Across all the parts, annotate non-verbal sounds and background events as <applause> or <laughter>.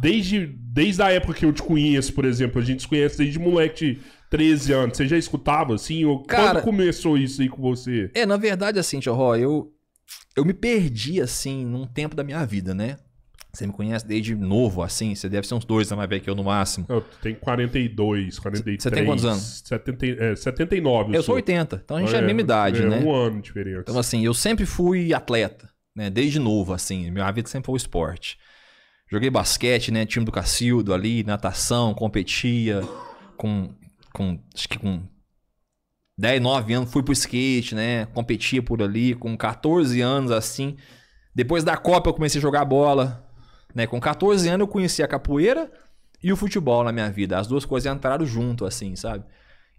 desde, desde a época que eu te conheço, por exemplo, a gente se conhece desde moleque de 13 anos. Você já escutava, assim? Ou Cara, quando começou isso aí com você? É, na verdade, assim, Tio Ró, eu, eu me perdi, assim, num tempo da minha vida, né? Você me conhece desde novo, assim. Você deve ser uns dois, mais velho que eu no máximo. Eu tenho 42, 43. Você tem quantos anos? 70, é, 79. Eu, eu sou 80, então a gente é, é a mesma idade, é, né? Um ano de diferença. Então, assim, eu sempre fui atleta, né? Desde novo, assim. Minha vida sempre foi o esporte. Joguei basquete, né? Time do Cacildo ali, natação, competia. Com, com acho que com 10, 9 anos fui pro skate, né? Competia por ali. Com 14 anos, assim. Depois da Copa eu comecei a jogar bola. Né? Com 14 anos eu conheci a capoeira e o futebol na minha vida. As duas coisas entraram junto, assim, sabe?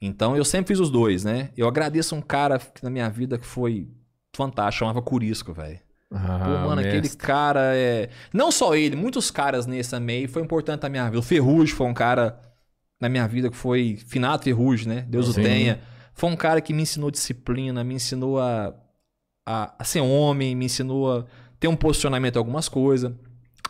Então eu sempre fiz os dois, né? Eu agradeço um cara na minha vida que foi fantástico, chamava Curisco, velho. Ah, Pô, mano, mestre. aquele cara é. Não só ele, muitos caras nesse meio foi importante na minha vida. O Ferrugem foi um cara na minha vida que foi. Finato Ferrugem, né? Deus Sim. o tenha. Foi um cara que me ensinou disciplina, me ensinou a, a, a ser homem, me ensinou a ter um posicionamento em algumas coisas.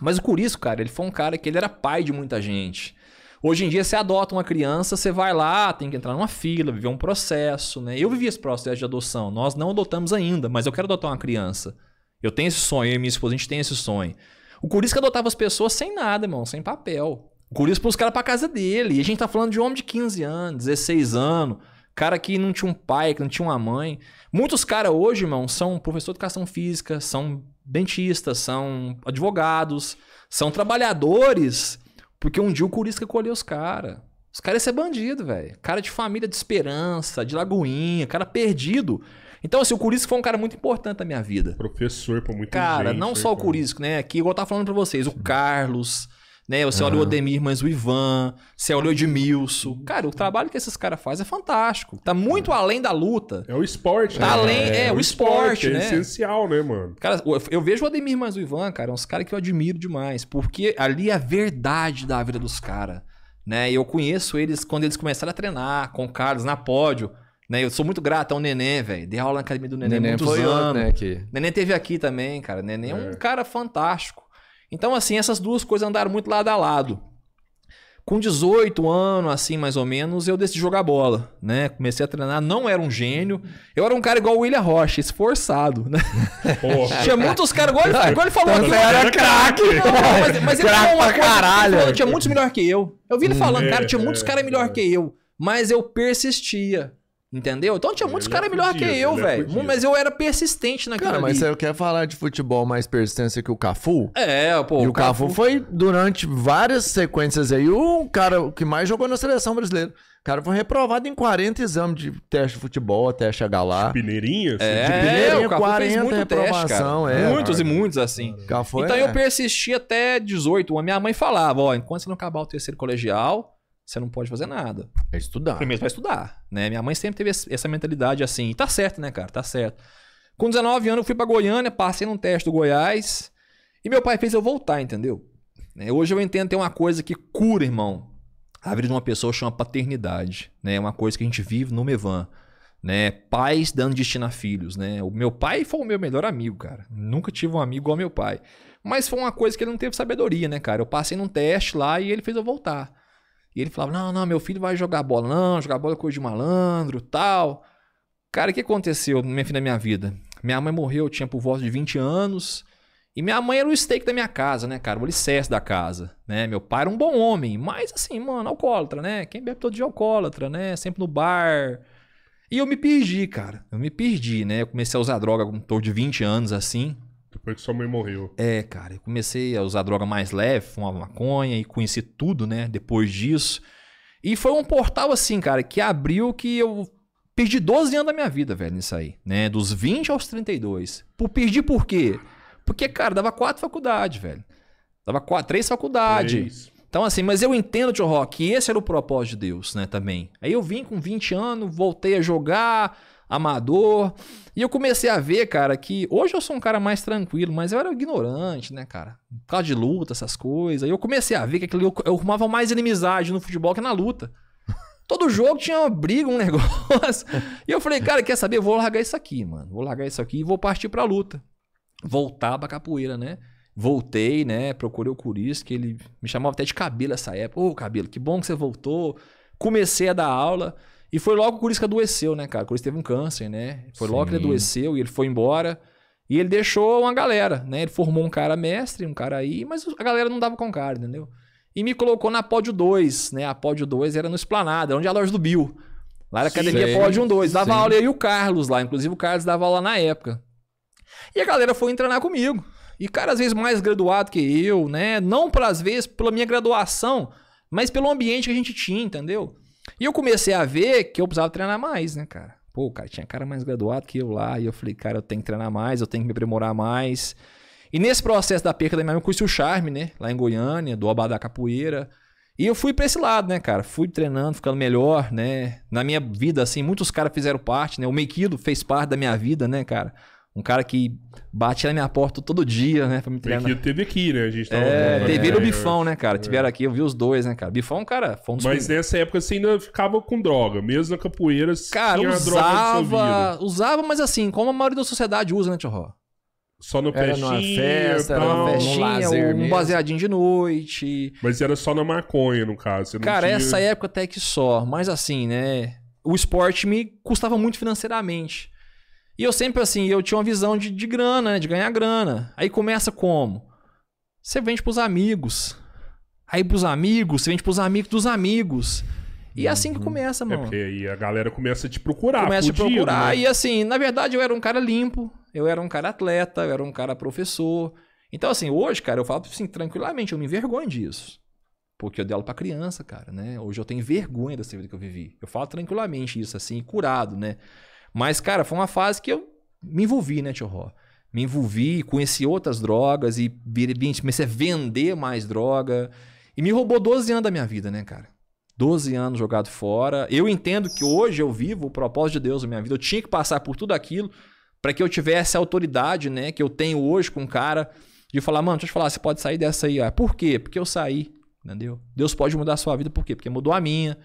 Mas o Curisco, cara, ele foi um cara que ele era pai de muita gente. Hoje em dia, você adota uma criança, você vai lá, tem que entrar numa fila, viver um processo, né? Eu vivi esse processo de adoção. Nós não adotamos ainda, mas eu quero adotar uma criança. Eu tenho esse sonho, eu e minha esposa, a gente tem esse sonho. O Curisca adotava as pessoas sem nada, irmão, sem papel. O Curisca pôs os caras pra casa dele. E a gente tá falando de homem de 15 anos, 16 anos, cara que não tinha um pai, que não tinha uma mãe. Muitos caras hoje, irmão, são professor de educação física, são dentistas, são advogados, são trabalhadores, porque um dia o Curisca colheu os caras. Os caras é ser bandido, velho. Cara de família de esperança, de lagoinha, cara perdido. Então, assim, o Curisco foi um cara muito importante na minha vida. Professor pra muita Cara, gente, não né, só o Curisco, né? Aqui, igual eu tava falando pra vocês, o Carlos, né? Você ah. o Odemir, mas o Ivan, você olha o Edmilson. Cara, o trabalho que esses caras fazem é fantástico. Tá muito é. além da luta. É o esporte, tá né? Além, é, é o, esporte, é né? É essencial, né, mano? Cara, eu vejo o Odemir, mas o Ivan, cara, é uns caras que eu admiro demais. Porque ali é a verdade da vida dos caras. Né? Eu conheço eles quando eles começaram a treinar com o Carlos na pódio. Né? Eu sou muito grato ao Neném, velho. Dei aula na academia do Neném, Neném muitos foi anos. Né, que... Neném teve aqui também, cara. Neném é. um é. cara fantástico. Então, assim, essas duas coisas andaram muito lado a lado. Com 18 anos, assim, mais ou menos, eu decidi jogar bola, né? Comecei a treinar, não era um gênio. Eu era um cara igual o William Rocha, esforçado, né? Porra. Tinha muitos caras, igual, ele, igual ele falou aqui. Né? era craque! Mas, mas ele falou uma caralho. tinha muitos melhor que eu. Eu vi ele falando, é, cara, tinha muitos é, caras melhor que eu. Mas eu persistia. Entendeu? Então tinha muitos é caras melhor que eu, é velho. Mas eu era persistente naquela Cara, mas você é quer falar de futebol mais persistência que o Cafu? É, pô. E o, Cafu... Cafu... foi, durante várias sequências aí, o cara que mais jogou na seleção brasileira. O cara foi reprovado em 40 exames de teste de futebol até chegar lá. De peneirinha? Assim? É, de peneirinha, o Cafu 40 fez muito reprovação. Teste, é, muitos cara. e muitos, assim. Cafu então é... eu persisti até 18. A minha mãe falava, ó, enquanto você não acabar o terceiro colegial você não pode fazer nada. É estudar. Primeiro vai estudar, né? Minha mãe sempre teve essa mentalidade assim. E tá certo, né, cara? Tá certo. Com 19 anos eu fui para Goiânia, passei num teste do Goiás e meu pai fez eu voltar, entendeu? É, hoje eu entendo tem uma coisa que cura, irmão. A vida de uma pessoa chama paternidade, né? É uma coisa que a gente vive no Mevan, né? Pais dando destino a filhos, né? O meu pai foi o meu melhor amigo, cara. Nunca tive um amigo igual meu pai. Mas foi uma coisa que ele não teve sabedoria, né, cara? Eu passei num teste lá e ele fez eu voltar. E ele falava: Não, não, meu filho vai jogar bola, não, jogar bola é coisa de malandro, tal. Cara, o que aconteceu na minha vida? Minha mãe morreu, eu tinha por volta de 20 anos. E minha mãe era o steak da minha casa, né, cara? O alicerce da casa, né? Meu pai era um bom homem, mas assim, mano, alcoólatra, né? Quem bebe todo dia é alcoólatra, né? Sempre no bar. E eu me perdi, cara. Eu me perdi, né? Eu comecei a usar droga com torno de 20 anos, assim. Depois que sua mãe morreu. É, cara, eu comecei a usar droga mais leve, uma maconha e conheci tudo, né? Depois disso. E foi um portal assim, cara, que abriu que eu perdi 12 anos da minha vida, velho, nisso aí, né? Dos 20 aos 32. Por perdi por quê? Porque, cara, dava quatro faculdades, velho. Dava quatro, três faculdades. então, assim, mas eu entendo, Tio Rock, que esse era o propósito de Deus, né, também. Aí eu vim com 20 anos, voltei a jogar, amador. E eu comecei a ver, cara, que hoje eu sou um cara mais tranquilo, mas eu era ignorante, né, cara? Por causa de luta, essas coisas. E eu comecei a ver que aquilo, eu, eu arrumava mais inimizade no futebol que na luta. <laughs> Todo jogo tinha uma briga, um negócio. E eu falei, cara, quer saber? vou largar isso aqui, mano. Vou largar isso aqui e vou partir pra luta. Voltar pra capoeira, né? Voltei, né? Procurei o Curis, que ele me chamava até de cabelo essa época. Ô, oh, cabelo, que bom que você voltou. Comecei a dar aula. E foi logo o Curis que adoeceu, né, cara? O Curis teve um câncer, né? Foi Sim. logo que ele adoeceu e ele foi embora. E ele deixou uma galera, né? Ele formou um cara mestre, um cara aí, mas a galera não dava com o cara, entendeu? E me colocou na Pódio 2, né? A Pódio 2 era no Esplanada, onde é a loja do Bill. Lá era a Academia Sei. Pódio 2. Dava Sim. aula eu e o Carlos lá. Inclusive o Carlos dava aula na época. E a galera foi treinar comigo. E cara, às vezes mais graduado que eu, né? Não por às vezes pela minha graduação, mas pelo ambiente que a gente tinha, entendeu? E eu comecei a ver que eu precisava treinar mais, né, cara? Pô, cara, tinha cara mais graduado que eu lá. E eu falei, cara, eu tenho que treinar mais, eu tenho que me aprimorar mais. E nesse processo da perca da minha mãe, eu conheci o Charme, né? Lá em Goiânia, do Abadá Capoeira. E eu fui pra esse lado, né, cara? Fui treinando, ficando melhor, né? Na minha vida, assim, muitos caras fizeram parte, né? O Meikido fez parte da minha vida, né, cara? Um cara que bate na minha porta todo dia, né? Pra me treinar. Aqui, teve aqui, né? A gente tava tá é, né? teve o é. Bifão, né, cara? É. Tiveram aqui, eu vi os dois, né, cara? Bifão, cara, foi um dos Mas nessa época você ainda ficava com droga, mesmo na capoeira, cara, tinha usava, droga usava, mas assim, como a maioria da sociedade usa, né, Tio Ró? Só no era festinha, numa festa, era numa festinha, um, um baseadinho de noite. Mas era só na maconha, no caso. Cara, tinha... essa época até que só. Mas assim, né? O esporte me custava muito financeiramente. E eu sempre assim, eu tinha uma visão de, de grana, né? de ganhar grana. Aí começa como? Você vende pros amigos. Aí pros amigos, você vende pros amigos dos amigos. E é assim que uhum. começa, é mano. É porque aí a galera começa a te procurar. Começa a te procurar. Né? E assim, na verdade eu era um cara limpo, eu era um cara atleta, eu era um cara professor. Então assim, hoje, cara, eu falo assim, tranquilamente, eu me envergonho disso. Porque eu dei aula pra criança, cara, né? Hoje eu tenho vergonha dessa vida que eu vivi. Eu falo tranquilamente isso, assim, curado, né? Mas, cara, foi uma fase que eu me envolvi, né, tio Ró? Me envolvi, conheci outras drogas e comecei a vender mais droga. E me roubou 12 anos da minha vida, né, cara? 12 anos jogado fora. Eu entendo que hoje eu vivo o propósito de Deus na minha vida. Eu tinha que passar por tudo aquilo para que eu tivesse a autoridade, né, que eu tenho hoje com o um cara de falar, mano, deixa eu te falar, você pode sair dessa aí, ah, Por quê? Porque eu saí, entendeu? Deus pode mudar a sua vida por quê? Porque mudou a minha.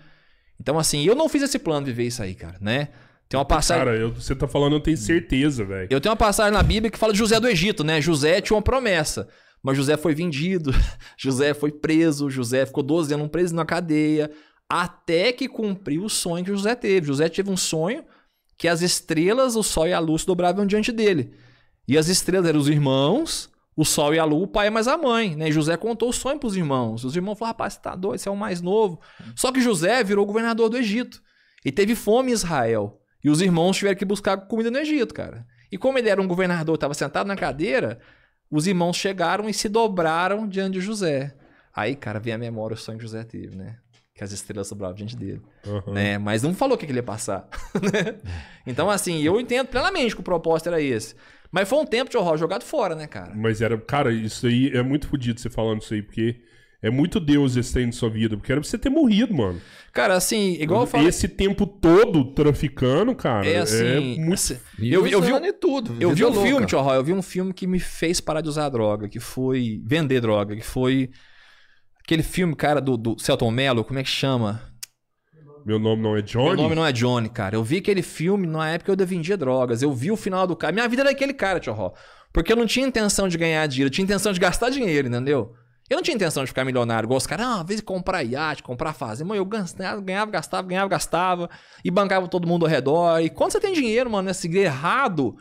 Então assim, eu não fiz esse plano de viver isso aí, cara, né? Tem uma passagem. Cara, eu, você tá falando, eu tenho certeza, velho. Eu tenho uma passagem na Bíblia que fala de José do Egito, né? José tinha uma promessa. Mas José foi vendido, <laughs> José foi preso, José ficou 12 anos preso na cadeia, até que cumpriu o sonho que José teve. José teve um sonho que as estrelas, o sol e a luz dobravam diante dele. E as estrelas eram os irmãos, o sol e a lua, o pai mais a mãe, né? José contou o sonho para os irmãos. Os irmãos falaram: rapaz, você tá doido, você é o mais novo. Só que José virou governador do Egito. E teve fome em Israel. E os irmãos tiveram que buscar comida no Egito, cara. E como ele era um governador, estava sentado na cadeira, os irmãos chegaram e se dobraram diante de José. Aí, cara, vem a memória o sonho que José teve, né? Que as estrelas sobravam diante dele. Uhum. Né? Mas não falou o que, que ele ia passar. <laughs> né? Então, assim, eu entendo plenamente que o propósito era esse. Mas foi um tempo de horror jogado fora, né, cara? Mas era. Cara, isso aí é muito fodido você falando isso aí, porque é muito Deus estendendo sua vida, porque era pra você ter morrido, mano. Cara, assim, igual eu falo... Esse tempo todo traficando, cara, é, é assim, é muito... Assim, eu, eu, vi é um, tudo, eu vi é um louca. filme, Tchau, eu vi um filme que me fez parar de usar droga, que foi vender droga, que foi aquele filme, cara, do, do Celton Mello, como é que chama? Meu nome não é Johnny? Meu nome não é Johnny, cara. Eu vi aquele filme na época eu vendia drogas. Eu vi o final do cara. Minha vida era aquele cara, Tchau, porque eu não tinha intenção de ganhar dinheiro, eu tinha intenção de gastar dinheiro, entendeu? Eu não tinha intenção de ficar milionário, igual os caras, ah, às vezes comprar iate, comprar fazenda. Mano, eu ganhava, ganhava, gastava, ganhava, gastava, e bancava todo mundo ao redor. E quando você tem dinheiro, mano, nesse errado,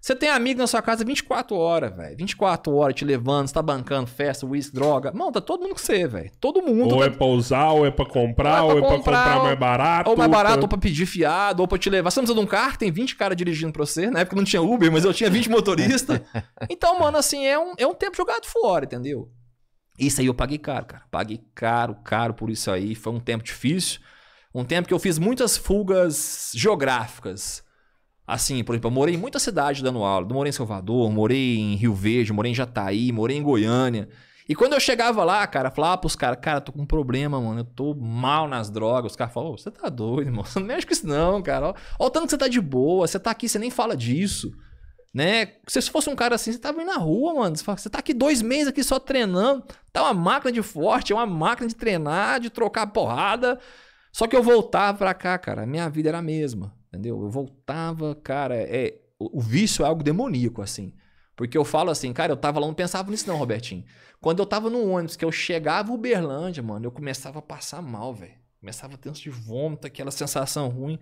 você tem amigo na sua casa 24 horas, velho. 24 horas te levando, você tá bancando festa, whisky, droga. Mano, tá todo mundo com você, velho. Todo mundo. Ou tá... é pra usar, ou é pra comprar, ou é pra, ou é comprar, comprar, mais barato. Ou mais barato, pra... ou pra pedir fiado, ou pra te levar. Você não precisa de um carro, tem 20 caras dirigindo pra você. Na época não tinha Uber, mas eu tinha 20 motoristas. <laughs> Então, mano, assim, é um, é um tempo jogado fora, entendeu? Isso aí eu paguei caro, cara. Paguei caro, caro por isso aí. Foi um tempo difícil. Um tempo que eu fiz muitas fugas geográficas. Assim, por exemplo, eu morei em muita cidade dando aula. morei em Salvador, morei em Rio Verde, morei em Jataí, morei em Goiânia. E quando eu chegava lá, cara, falava pros caras, cara, tô com um problema, mano. Eu tô mal nas drogas. Os caras falavam, você tá doido, irmão. não mexe com isso, não, cara. Ó, o tanto que você tá de boa, você tá aqui, você nem fala disso né? Se você fosse um cara assim, você tava indo na rua, mano. Você tá aqui dois meses aqui só treinando. Tá uma máquina de forte, é uma máquina de treinar, de trocar porrada. Só que eu voltava pra cá, cara. Minha vida era a mesma, entendeu? Eu voltava, cara. É, o vício é algo demoníaco, assim. Porque eu falo assim, cara, eu tava lá, não pensava nisso não, Robertinho. Quando eu tava no ônibus, que eu chegava Uberlândia, mano, eu começava a passar mal, velho. Começava a ter de vômito, aquela sensação ruim.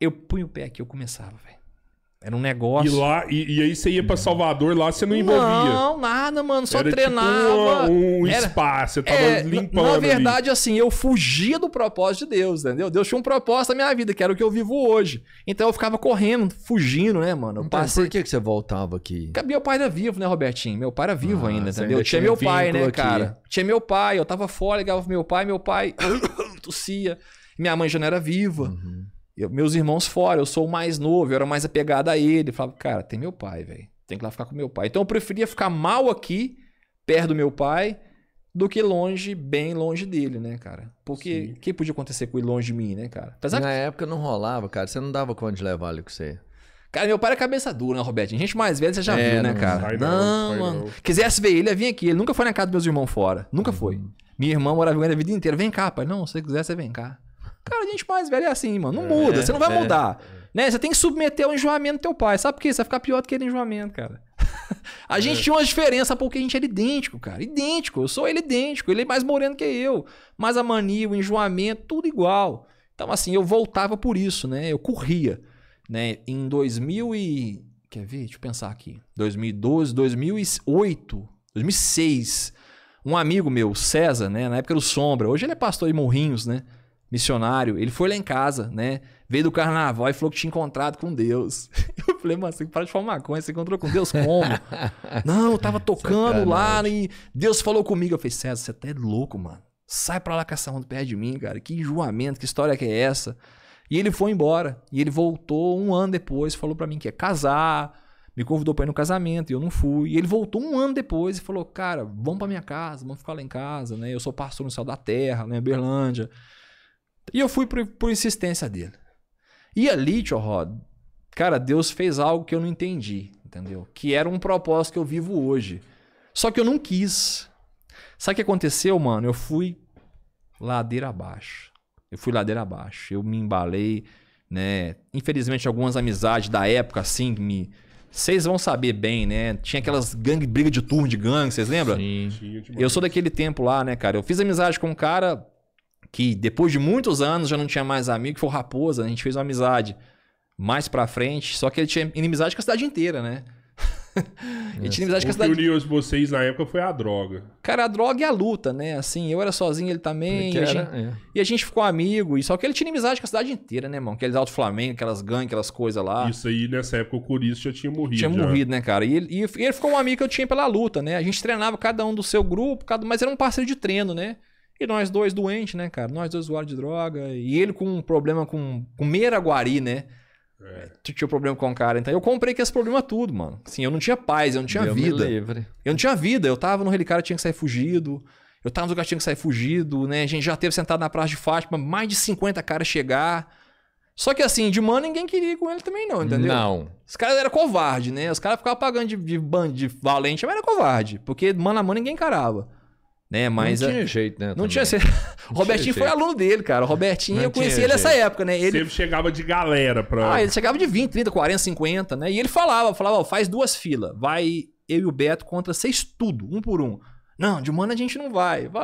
Eu punho o pé aqui, eu começava, velho. Era um negócio. E lá, e, e, aí você ia pra Salvador, lá você não envolvia. Não, nada, mano. Só era tipo treinava. Tipo um, um era, espaço, você tava é, limpando. Na verdade, ali. assim, eu fugia do propósito de Deus, entendeu? Deus tinha um propósito na minha vida, que era o que eu vivo hoje. Então eu ficava correndo, fugindo, né, mano? então, passei... por que, que você voltava aqui? Meu pai era vivo, né, Robertinho? Meu pai era vivo ah, ainda, entendeu? Ainda tinha, tinha meu pai, né, aqui. cara? Tinha meu pai, eu tava fora, ligava pro meu pai, meu pai <coughs> tossia. Minha mãe já não era viva. Uhum. Eu, meus irmãos fora, eu sou o mais novo, eu era mais apegado a ele. Eu falava, cara, tem meu pai, velho. Tem que lá ficar com meu pai. Então eu preferia ficar mal aqui, perto do meu pai, do que longe, bem longe dele, né, cara? Porque o que podia acontecer com ele longe de mim, né, cara? Apesar Na que... época não rolava, cara. Você não dava conta de levar ele com você. Cara, meu pai é cabeça dura, né, Roberto? Gente mais velha, você já é, viu, né, cara? Não, não, mano. Quisesse ver ele, ia vir aqui. Ele nunca foi na casa dos meus irmãos fora. Nunca uhum. foi. Minha irmã morava com ele a vida inteira. Vem cá, pai. Não, se você quiser, você vem cá. Cara, a gente mais velha é assim, mano. Não é, muda, você não vai é. mudar. Né? Você tem que submeter ao enjoamento do teu pai. Sabe por quê? Você vai ficar pior do que ele enjoamento, cara. <laughs> a é. gente tinha uma diferença porque a gente era idêntico, cara. Idêntico. Eu sou ele idêntico. Ele é mais moreno que eu. Mas a mania, o enjoamento, tudo igual. Então, assim, eu voltava por isso, né? Eu corria. Né? Em 2000 e... Quer ver? Deixa eu pensar aqui. 2012, 2008, 2006. Um amigo meu, César, né? Na época era o Sombra. Hoje ele é pastor em Morrinhos, né? missionário, ele foi lá em casa, né? Veio do carnaval e falou que tinha encontrado com Deus. <laughs> Eu falei, mano, você para de falar maconha, você encontrou com Deus como? <laughs> não, eu tava tocando Sacanagem. lá e Deus falou comigo. Eu falei, César, você até é louco, mano. Sai pra lá com essa onda perto de mim, cara. Que enjoamento, que história que é essa? E ele foi embora. E ele voltou um ano depois, falou para mim que ia casar, me convidou pra ir no casamento e eu não fui. E ele voltou um ano depois e falou, cara, vamos pra minha casa, vamos ficar lá em casa, né? Eu sou pastor no céu da terra, né, em Berlândia. E eu fui por, por insistência dele. E ali, Rod cara, Deus fez algo que eu não entendi, entendeu? Que era um propósito que eu vivo hoje. Só que eu não quis. Sabe o que aconteceu, mano? Eu fui ladeira abaixo. Eu fui ladeira abaixo. Eu me embalei, né? Infelizmente, algumas amizades da época, assim, me. Vocês vão saber bem, né? Tinha aquelas gangue, briga de turno de gangue, vocês lembram? Sim. Eu sou daquele tempo lá, né, cara? Eu fiz amizade com um cara, que depois de muitos anos já não tinha mais amigo, que foi o Raposa, a gente fez uma amizade mais pra frente, só que ele tinha inimizade com a cidade inteira, né? <laughs> ele tinha amizade com a cidade. O que uniu vocês na época foi a droga. Cara, a droga e a luta, né? Assim, eu era sozinho, ele também. E a, gente, é. e a, gente, ficou amigo. E só que ele tinha inimizade com a cidade inteira, né, irmão? Aqueles Alto Flamengo, aquelas gangues, aquelas coisas lá. Isso aí, nessa época, o Corinthians já tinha morrido. Tinha já. morrido, né, cara? E ele, e ele ficou um amigo que eu tinha pela luta, né? A gente treinava cada um do seu grupo, cada... mas era um parceiro de treino, né? E nós dois doentes, né, cara? Nós dois usuários de droga. E ele com um problema com, com Meraguari, né? É. Tinha problema com o cara. Então eu comprei que esse problema tudo, mano. Assim, eu não tinha paz, eu não tinha Deus vida. Eu não tinha vida. Eu tava no relicário, tinha que sair fugido. Eu tava no lugar, tinha que sair fugido, né? A gente já teve sentado na Praça de Fátima, mais de 50 caras chegar. Só que assim, de mano ninguém queria ir com ele também, não, entendeu? Não. Os caras eram covarde, né? Os caras ficavam pagando de, de, de valente, mas era covarde. Porque mano a mano ninguém encarava. Né? Mas, não tinha jeito, né? Não também. <laughs> tinha jeito. O Robertinho foi aluno dele, cara. O Robertinho, não eu conheci ele nessa época, né? Ele Sempre chegava de galera pra. Ah, ele chegava de 20, 30, 40, 50, né? E ele falava, falava, ó, faz duas filas. Vai eu e o Beto contra seis tudo, um por um. Não, de humano a gente não vai. <laughs>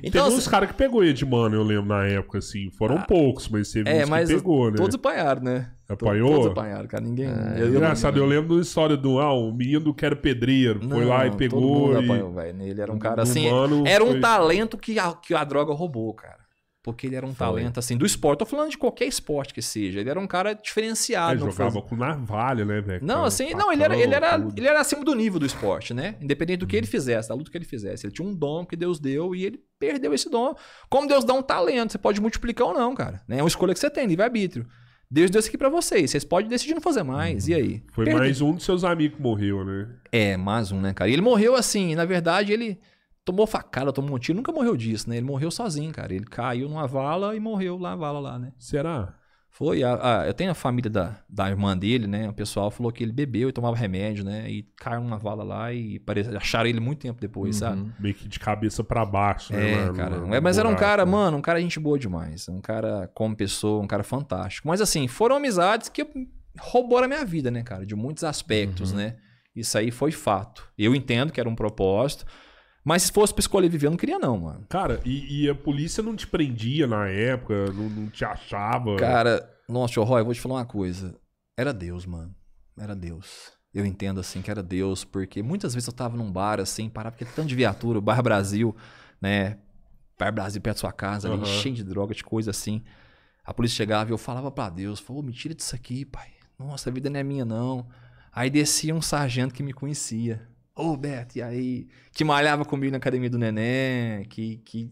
então, Teve uns assim- caras que pegou ele de eu lembro, na época, assim. Foram ah, poucos, mas teve é, uns mas que pegou, né? Todos apanharam, né? Apanhou? Todos apanharam, cara. Ninguém. É, eu, eu engraçado, eu lembro da história do ah, o menino que era pedreiro. Não, foi lá e pegou. Todo mundo e... apanhou, velho. Ele era um cara assim. Era um foi... talento que a, que a droga roubou, cara. Porque ele era um Foi. talento, assim, do esporte. Tô falando de qualquer esporte que seja. Ele era um cara diferenciado. Ele jogava faz... com navalha, né, velho? Não, assim, não, ele era, ele, era, ele era acima do nível do esporte, né? Independente do que hum. ele uhum. fizesse, da luta que ele fizesse. Ele tinha um dom que Deus deu e ele perdeu esse dom. Como Deus dá um talento, você pode multiplicar ou não, cara. Né? É uma escolha que você tem, livre-arbítrio. Deus deu isso aqui pra vocês. Vocês podem decidir não fazer mais. Hum. E aí? Foi Perdi. mais um dos seus amigos que morreu, né? É, mais um, né, cara? E ele morreu assim. Na verdade, ele tomou facada, tomou um tiro, nunca morreu disso, né? Ele morreu sozinho, cara. Ele caiu numa vala e morreu lá, vala lá, né? Será? Foi. A, a, eu tenho a família da, da irmã dele, né? O pessoal falou que ele bebeu e tomava remédio, né? E caiu numa vala lá e parece, acharam ele muito tempo depois, uhum. sabe? Meio que de cabeça para baixo, né? É, cara. É, mas era um cara, né? mano, um cara gente boa demais. Um cara como pessoa, um cara fantástico. Mas assim, foram amizades que roubaram a minha vida, né, cara? De muitos aspectos, uhum. né? Isso aí foi fato. Eu entendo que era um propósito. Mas se fosse pra escolher viver, eu não queria, não, mano. Cara, e, e a polícia não te prendia na época, não, não te achava. Cara, nossa, Roy, eu vou te falar uma coisa. Era Deus, mano. Era Deus. Eu entendo, assim, que era Deus, porque muitas vezes eu tava num bar, assim, parava, porque tanto de viatura, Bar Brasil, né? Bar Brasil perto da sua casa, ali, uhum. cheio de droga, de coisa assim. A polícia chegava e eu falava para Deus, falou, me tira disso aqui, pai. Nossa, a vida não é minha, não. Aí descia um sargento que me conhecia. Ô, Beto, e aí? Que malhava comigo na academia do neném, que. que...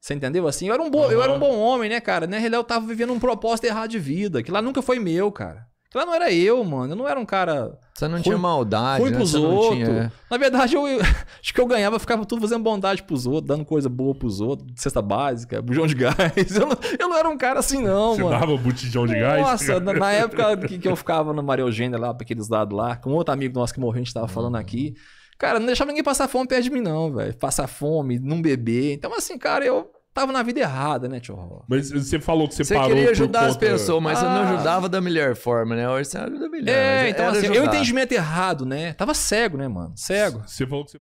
Você entendeu? Assim, eu era, um bo... Uhum. eu era um bom homem, né, cara? Na né, realidade, eu tava vivendo um propósito errado de vida, que lá nunca foi meu, cara. Que lá não era eu, mano. Eu não era um cara. Você não ruim... tinha maldade, ruim né? pros outros. Tinha... É. Na verdade, eu, <laughs> acho que eu ganhava, ficava tudo fazendo bondade pros outros, dando coisa boa pros outros, cesta básica, <laughs> bujão de gás. Eu não, eu não era um cara assim, não, Você mano. Você dava botijão de gás? Nossa, na, na, <laughs> época que, que, eu ficava no Maria Eugênia, lá pra aqueles lados lá, com outro amigo nosso que morreu, a gente tava uhum. falando aqui. Cara, não deixava ninguém passar fome perto de mim, não, velho. Passar fome, não beber. Então, assim, cara, eu tava na vida errada, né, tio Mas você falou que você, parou. Você queria ajudar as pessoas, mas ah. não ajudava da melhor forma, né? Hoje você ajuda melhor. É, né? então, assim, ajudar. eu entendimento errado, né? Tava cego, né, mano? Cego. Você falou que você.